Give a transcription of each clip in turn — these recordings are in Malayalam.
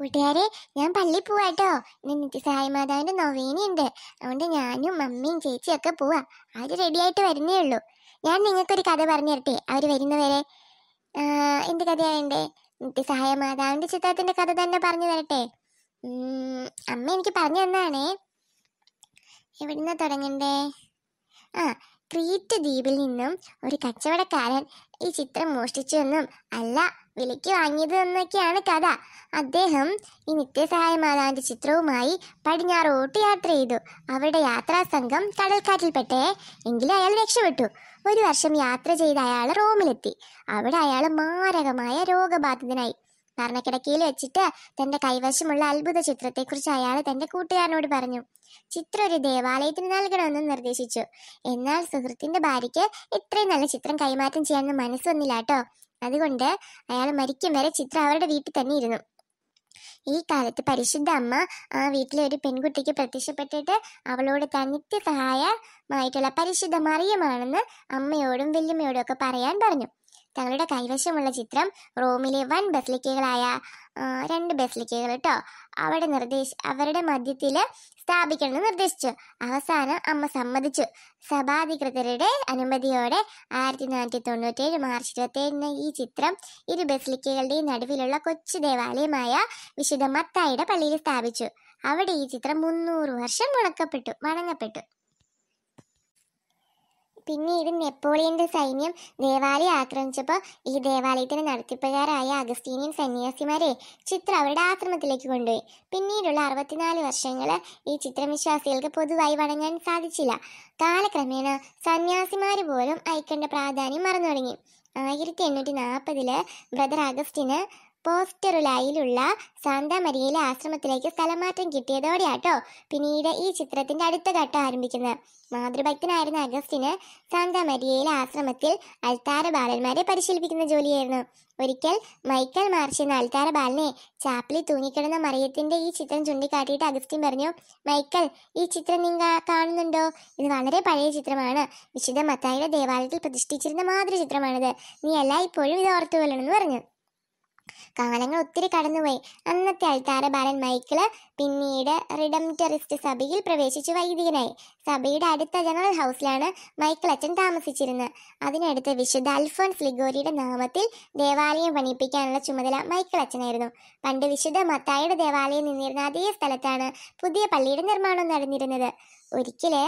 കൂട്ടുകാരെ ഞാൻ പള്ളി പോവാട്ടോ സായി മാതാവിന്റെ നൊവേനിയുണ്ട് അതുകൊണ്ട് ഞാനും മമ്മിയും ചേച്ചിയും ഒക്കെ പോവാ ആര് റെഡിയായിട്ട് വരുന്നേ ഉള്ളൂ ഞാൻ നിങ്ങൾക്കൊരു കഥ പറഞ്ഞു തരട്ടെ അവർ വരുന്നവരെ എന്ത് കഥയാണ് എൻ്റെ നിത്യസഹായമാതാവിന്റെ ചിത്രത്തിന്റെ കഥ തന്നെ പറഞ്ഞു തരട്ടെ അമ്മ എനിക്ക് പറഞ്ഞു തന്നാണേ എവിടുന്നാ തുടങ്ങണ്ടേ ആ ക്രീറ്റ് ദ്വീപിൽ നിന്നും ഒരു കച്ചവടക്കാരൻ ഈ ചിത്രം മോഷ്ടിച്ചുവെന്നും അല്ല വിലയ്ക്ക് വാങ്ങിയത് എന്നൊക്കെയാണ് കഥ അദ്ദേഹം ഈ നിത്യസഹായമാതാവിൻ്റെ ചിത്രവുമായി പടിഞ്ഞാറോട്ട് യാത്ര ചെയ്തു അവരുടെ യാത്രാ സംഘം കടൽക്കാറ്റിൽപ്പെട്ടേ എങ്കിലും അയാൾ രക്ഷപ്പെട്ടു ഒരു വർഷം യാത്ര ചെയ്ത് അയാൾ റോമിലെത്തി അവിടെ അയാൾ മാരകമായ രോഗബാധിതനായി മരണക്കിടക്കയിൽ വെച്ചിട്ട് തന്റെ കൈവശമുള്ള അത്ഭുത ചിത്രത്തെക്കുറിച്ച് അയാൾ തന്റെ കൂട്ടുകാരനോട് പറഞ്ഞു ചിത്രം ഒരു ദേവാലയത്തിന് നൽകണമെന്ന് നിർദ്ദേശിച്ചു എന്നാൽ സുഹൃത്തിന്റെ ഭാര്യയ്ക്ക് ഇത്രയും നല്ല ചിത്രം കൈമാറ്റം ചെയ്യാൻ മനസ്സ് വന്നില്ല കേട്ടോ അതുകൊണ്ട് അയാൾ മരിക്കും വരെ ചിത്രം അവരുടെ വീട്ടിൽ തന്നെ ഇരുന്നു ഈ കാലത്ത് പരിശുദ്ധ അമ്മ ആ വീട്ടിലെ ഒരു പെൺകുട്ടിക്ക് പ്രത്യക്ഷപ്പെട്ടിട്ട് അവളോട് തനിത്യ സഹായമായിട്ടുള്ള പരിശുദ്ധ മറിയമാണെന്ന് അമ്മയോടും വല്യമ്മയോടും ഒക്കെ പറയാൻ പറഞ്ഞു തങ്ങളുടെ കൈവശമുള്ള ചിത്രം റോമിലെ വൻ ബസ്ലിക്കകളായ രണ്ട് ബസ്ലിക്കകൾ കേട്ടോ അവിടെ നിർദ്ദേശ അവരുടെ മധ്യത്തിൽ സ്ഥാപിക്കണമെന്ന് നിർദ്ദേശിച്ചു അവസാനം അമ്മ സമ്മതിച്ചു സഭാധികൃതരുടെ അനുമതിയോടെ ആയിരത്തി തൊണ്ണൂറ്റി തൊണ്ണൂറ്റേഴ് മാർച്ച് ഏഴിന് ഈ ചിത്രം ഇരു ബസ്ലിക്കകളുടെയും നടുവിലുള്ള കൊച്ചു ദേവാലയമായ വിശുദ്ധ മത്തായിയുടെ പള്ളിയിൽ സ്ഥാപിച്ചു അവിടെ ഈ ചിത്രം മുന്നൂറ് വർഷം മുണക്കപ്പെട്ടു വണങ്ങപ്പെട്ടു പിന്നീട് നെപ്പോളിയന്റെ സൈന്യം ദേവാലയം ആക്രമിച്ചപ്പോൾ ഈ ദേവാലയത്തിന് നടത്തിപ്പുകാരായ അഗസ്തീനിയൻ സന്യാസിമാരെ ചിത്ര അവരുടെ ആശ്രമത്തിലേക്ക് കൊണ്ടുപോയി പിന്നീടുള്ള അറുപത്തിനാല് വർഷങ്ങൾ ഈ ചിത്രവിശ്വാസികൾക്ക് പൊതുവായി വണങ്ങാൻ സാധിച്ചില്ല കാലക്രമേണ സന്യാസിമാർ പോലും ഐക്കന്റെ പ്രാധാന്യം മറന്നു തുടങ്ങി ആയിരത്തി എണ്ണൂറ്റി നാൽപ്പതില് ബ്രദർ അഗസ്റ്റിന് പോസ്റ്ററുലായിലുള്ള സാന്താമരിയിലെ ആശ്രമത്തിലേക്ക് സ്ഥലമാറ്റം കിട്ടിയതോടെയാട്ടോ പിന്നീട് ഈ ചിത്രത്തിന്റെ അടുത്ത ഘട്ടം ആരംഭിക്കുന്നത് മാതൃഭക്തനായിരുന്ന അഗസ്റ്റിന് സാന്താമരിയയിലെ ആശ്രമത്തിൽ അൽത്താര ബാലന്മാരെ പരിശീലിപ്പിക്കുന്ന ജോലിയായിരുന്നു ഒരിക്കൽ മൈക്കൽ മാർച്ച് എന്ന അൽത്താര ബാലനെ ചാപ്പിളി തൂങ്ങിക്കിടന്ന മറിയത്തിന്റെ ഈ ചിത്രം ചൂണ്ടിക്കാട്ടിയിട്ട് അഗസ്റ്റിൻ പറഞ്ഞു മൈക്കൽ ഈ ചിത്രം നിങ്ങൾ കാണുന്നുണ്ടോ ഇത് വളരെ പഴയ ചിത്രമാണ് വിശുദ്ധ മത്തായിയുടെ ദേവാലയത്തിൽ പ്രതിഷ്ഠിച്ചിരുന്ന മാതൃ ചിത്രമാണിത് നീ എല്ലാ ഇപ്പോഴും ഇത് ഓർത്തു കൊല്ലണമെന്ന് പറഞ്ഞു കാലങ്ങൾ ഒത്തിരി കടന്നുപോയി അന്നത്തെ അൽത്താര ബാലൻ മൈക്കിള് പിന്നീട് റിഡംറ്ററിസ്റ്റ് സഭയിൽ പ്രവേശിച്ചു വൈദികനായി സഭയുടെ അടുത്ത ജനറൽ ഹൗസിലാണ് മൈക്കിൾ അച്ഛൻ താമസിച്ചിരുന്നത് അതിനടുത്ത് വിശുദ്ധ അൽഫോൻസ് ലിഗോരിയുടെ നാമത്തിൽ ദേവാലയം പണിയിപ്പിക്കാനുള്ള ചുമതല മൈക്കിൾ അച്ഛനായിരുന്നു പണ്ട് വിശുദ്ധ മത്തായുടെ ദേവാലയം നിന്നിരുന്ന അതേ സ്ഥലത്താണ് പുതിയ പള്ളിയുടെ നിർമ്മാണം നടന്നിരുന്നത് ഒരിക്കലെ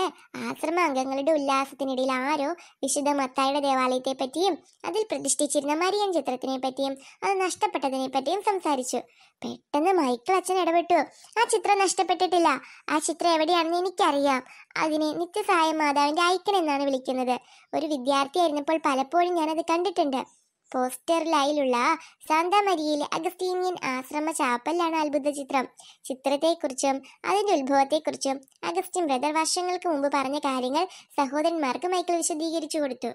ആശ്രമ അംഗങ്ങളുടെ ഉല്ലാസത്തിനിടയിൽ ആരോ വിശുദ്ധ മത്തായുടെ ദേവാലയത്തെ പറ്റിയും അതിൽ പ്രതിഷ്ഠിച്ചിരുന്ന മരിയൻ ചിത്രത്തിനെ പറ്റിയും അത് നഷ്ടപ്പെട്ടതിനെ പറ്റിയും സംസാരിച്ചു പെട്ടെന്ന് മൈക്കിൾ അച്ഛൻ ഇടപെട്ടു ആ ചിത്രം നഷ്ടപ്പെട്ടിട്ടില്ല ആ ചിത്രം എവിടെയാണെന്ന് എനിക്കറിയാം അതിനെ നിത്യസായ മാതാവിന്റെ ഐക്കൻ എന്നാണ് വിളിക്കുന്നത് ഒരു വിദ്യാർത്ഥിയായിരുന്നപ്പോൾ പലപ്പോഴും ഞാനത് കണ്ടിട്ടുണ്ട് പോസ്റ്റർ ലൈലുള്ള സാന്താമരിയിലെ അഗസ്തീനിയൻ ആശ്രമ ചാപ്പലാണ് അത്ഭുത ചിത്രം ചിത്രത്തെക്കുറിച്ചും അതിൻ്റെ ഉത്ഭവത്തെക്കുറിച്ചും അഗസ്റ്റിൻ ബ്രദർ വർഷങ്ങൾക്ക് മുമ്പ് പറഞ്ഞ കാര്യങ്ങൾ സഹോദരന്മാർക്ക് മൈക്കിൾ വിശദീകരിച്ചു കൊടുത്തു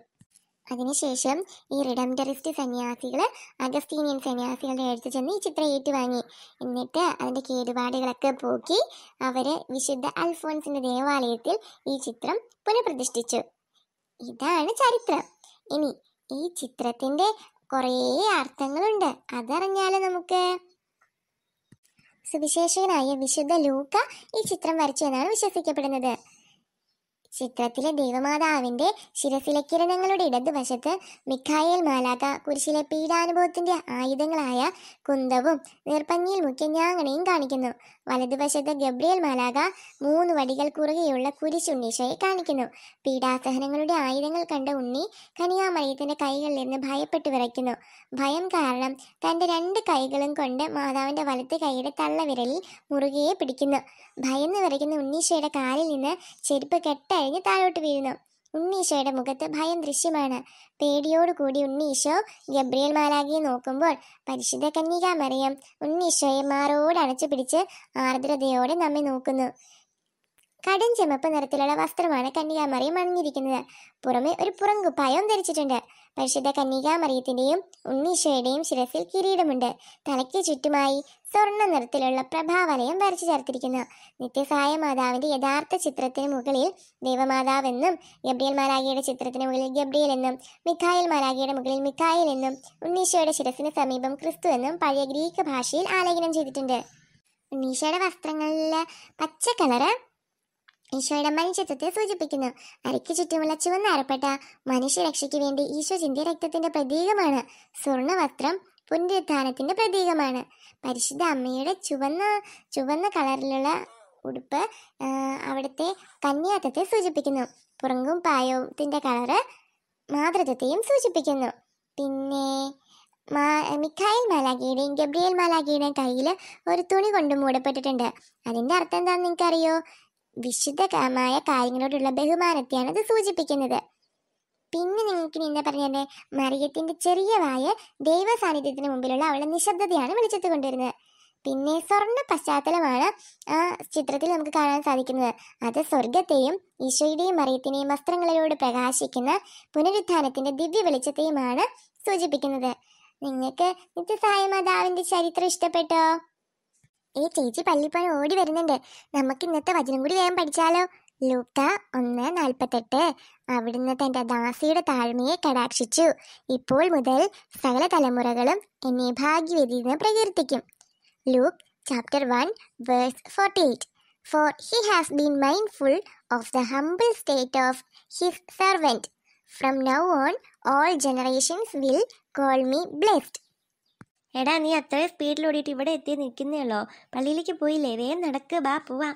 അതിനുശേഷം ഈ റിഡംഡറിസ്റ്റ് സന്യാസികൾ അഗസ്തീനിയൻ സന്യാസികളുടെ അടുത്ത് ചെന്ന് ഈ ചിത്രം ഏറ്റുവാങ്ങി എന്നിട്ട് അതിൻ്റെ കേടുപാടുകളൊക്കെ പോക്കി അവർ വിശുദ്ധ അൽഫോൺസിൻ്റെ ദേവാലയത്തിൽ ഈ ചിത്രം പുനഃപ്രതിഷ്ഠിച്ചു ഇതാണ് ചരിത്രം ഇനി ഈ ചിത്രത്തിന്റെ കുറേ അർത്ഥങ്ങളുണ്ട് അതറിഞ്ഞാലോ നമുക്ക് സുവിശേഷകനായ വിശുദ്ധ ലൂക്ക ഈ ചിത്രം വരച്ചു എന്നാണ് വിശ്വസിക്കപ്പെടുന്നത് ചിത്രത്തിലെ ദേവമാതാവിന്റെ ശിരസിലെ കിരണങ്ങളുടെ ഇടതുവശത്ത് മിഖായേൽ മാലാക കുരിശിലെ പീഡാനുഭവത്തിന്റെ ആയുധങ്ങളായ കുന്തവും നീർപ്പഞ്ഞിയിൽ മുഖ്യ ഞാങ്ങണയും കാണിക്കുന്നു വലതുവശത്ത് ഗബ്രിയൽ മാലാക മൂന്ന് വടികൾ കുറുകെയുള്ള കുരിശുണ്ണീശയെ കാണിക്കുന്നു പീഡാസഹനങ്ങളുടെ ആയുധങ്ങൾ കണ്ട ഉണ്ണി കനിയാമയത്തിന്റെ കൈകളിൽ നിന്ന് ഭയപ്പെട്ടു വിറയ്ക്കുന്നു ഭയം കാരണം തന്റെ രണ്ട് കൈകളും കൊണ്ട് മാതാവിന്റെ വലത്ത് കൈയുടെ തള്ളവിരലിൽ മുറുകയെ പിടിക്കുന്നു ഭയന്ന് വിറയ്ക്കുന്ന ഉണ്ണീശയുടെ കാലിൽ നിന്ന് ചെരുപ്പ് കെട്ടഴിഞ്ഞ് താഴോട്ട് വീഴുന്നു ഉണ്ണീശോയുടെ മുഖത്ത് ഭയം ദൃശ്യമാണ് പേടിയോടുകൂടി ഉണ്ണീശോ ഗബ്രിയേൽ മാലാഖിയെ നോക്കുമ്പോൾ പരിശുദ്ധ മറിയം ഉണ്ണീശോയെ മാറോട് അടച്ചു പിടിച്ച് ആർദ്രതയോടെ നമ്മെ നോക്കുന്നു കടും ചെമപ്പ് നിറത്തിലുള്ള വസ്ത്രമാണ് കന്യകാമറിയം അണിഞ്ഞിരിക്കുന്നത് പുറമെ ഒരു കുപ്പായവും ധരിച്ചിട്ടുണ്ട് പരിശുദ്ധ കന്യകാമറിയത്തിൻ്റെയും ഉണ്ണീശോയുടെയും ശിരസിൽ കിരീടമുണ്ട് തലയ്ക്ക് ചുറ്റുമായി സ്വർണ്ണ നിറത്തിലുള്ള പ്രഭാവലയം വരച്ചു ചേർത്തിരിക്കുന്നു നിത്യസഹായ മാതാവിൻ്റെ യഥാർത്ഥ ചിത്രത്തിന് മുകളിൽ ദേവമാതാവെന്നും ഗബ്രിയൽ മാരാഗിയുടെ ചിത്രത്തിന് മുകളിൽ ഗബ്രിയൽ എന്നും മിഥായൽ മാരാഗിയുടെ മുകളിൽ മിഥായൽ എന്നും ഉണ്ണീശോയുടെ ശിരസിന് സമീപം ക്രിസ്തു എന്നും പഴയ ഗ്രീക്ക് ഭാഷയിൽ ആലേഖനം ചെയ്തിട്ടുണ്ട് ഉണ്ണീശയുടെ വസ്ത്രങ്ങളിൽ പച്ച കളറ് ഈശോയുടെ മനുഷ്യത്വത്തെ സൂചിപ്പിക്കുന്നു അരയ്ക്ക് ചുറ്റുമുള്ള ചുവന്ന അരപ്പട്ട മനുഷ്യരക്ഷയ്ക്ക് വേണ്ടി ഈശോ ചിന്തിയ രക്തത്തിന്റെ പ്രതീകമാണ് സ്വർണ്ണവസ്ത്രം പുനരുദ്ധാനത്തിന്റെ പ്രതീകമാണ് പരിശുദ്ധ അമ്മയുടെ ചുവന്ന ചുവന്ന കളറിലുള്ള ഉടുപ്പ് അവിടുത്തെ കന്യാത്വത്തെ സൂചിപ്പിക്കുന്നു പുറങ്കും പായത്തിന്റെ കളറ് മാതൃത്വത്തെയും സൂചിപ്പിക്കുന്നു പിന്നെ മാ മിഖായിൽ മാലാഖിയുടെയും ഗബ്രിയേൽ മാലാഖിയുടെയും കയ്യിൽ ഒരു തുണി കൊണ്ട് മൂടപ്പെട്ടിട്ടുണ്ട് അതിൻ്റെ അർത്ഥം എന്താണെന്ന് നിങ്ങൾക്കറിയോ വിശുദ്ധകരമായ കാര്യങ്ങളോടുള്ള ബഹുമാനത്തെയാണ് ഇത് സൂചിപ്പിക്കുന്നത് പിന്നെ നിങ്ങൾക്ക് എന്താ പറഞ്ഞത് മറിയത്തിന്റെ ചെറിയവായ ദൈവ സാന്നിധ്യത്തിന് മുമ്പിലുള്ള അവളുടെ നിശബ്ദതയാണ് വെളിച്ചത്ത് കൊണ്ടുവരുന്നത് പിന്നെ സ്വർണ്ണ പശ്ചാത്തലമാണ് ആ ചിത്രത്തിൽ നമുക്ക് കാണാൻ സാധിക്കുന്നത് അത് സ്വർഗത്തെയും ഈശോയുടെയും മറിയത്തിനെയും വസ്ത്രങ്ങളിലൂടെ പ്രകാശിക്കുന്ന പുനരുത്ഥാനത്തിന്റെ ദിവ്യ വെളിച്ചത്തെയുമാണ് സൂചിപ്പിക്കുന്നത് നിങ്ങൾക്ക് നിത്യസായ മാതാവിന്റെ ചരിത്രം ഇഷ്ടപ്പെട്ടോ ഏ ചേച്ചി പള്ളിപ്പോൻ ഓടി വരുന്നുണ്ട് നമുക്ക് ഇന്നത്തെ വചനം കൂടി വേഗം പഠിച്ചാലോ ലൂക്ക ഒന്ന് നാൽപ്പത്തെട്ട് അവിടുന്ന് തൻ്റെ ദാസിയുടെ താഴ്മയെ കടാക്ഷിച്ചു ഇപ്പോൾ മുതൽ സകല തലമുറകളും എന്നെ ഭാഗ്യവതിയെന്ന് പ്രകീർത്തിക്കും Luke chapter one verse forty eight for he has been mindful of the humble state of his servant from now on all generations will call me blessed എടാ നീ അത്രയും സ്പീഡിൽ ഓടിയിട്ട് ഇവിടെ എത്തി നിൽക്കുന്നേ ഉള്ളോ പള്ളിയിലേക്ക് പോയില്ലേ വേഗം നടക്ക് ബാ പോവാം